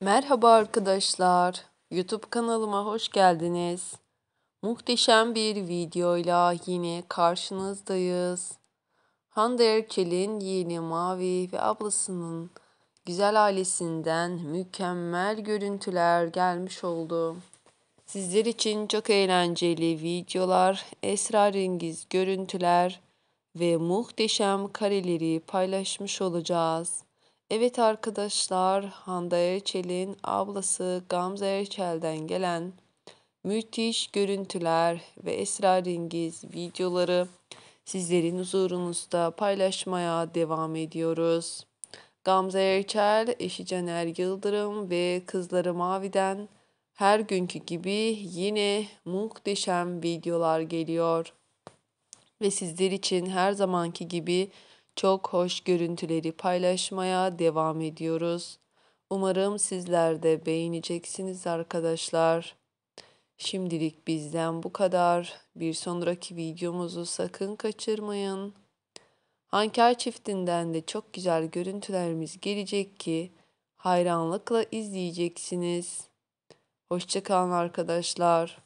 Merhaba arkadaşlar. YouTube kanalıma hoş geldiniz. Muhteşem bir videoyla yine karşınızdayız. Hande Erçel'in yeni Mavi ve ablasının güzel ailesinden mükemmel görüntüler gelmiş oldu. Sizler için çok eğlenceli videolar, esrarengiz görüntüler ve muhteşem kareleri paylaşmış olacağız. Evet arkadaşlar, Hande Erçel'in ablası Gamze Erçel'den gelen müthiş görüntüler ve esrarengiz videoları sizlerin huzurunuzda paylaşmaya devam ediyoruz. Gamze Erçel, eşi Caner Yıldırım ve kızları Mavi'den her günkü gibi yine muhteşem videolar geliyor. Ve sizler için her zamanki gibi çok hoş görüntüleri paylaşmaya devam ediyoruz. Umarım sizler de beğeneceksiniz arkadaşlar. Şimdilik bizden bu kadar. Bir sonraki videomuzu sakın kaçırmayın. Hanker çiftinden de çok güzel görüntülerimiz gelecek ki hayranlıkla izleyeceksiniz. Hoşçakalın arkadaşlar.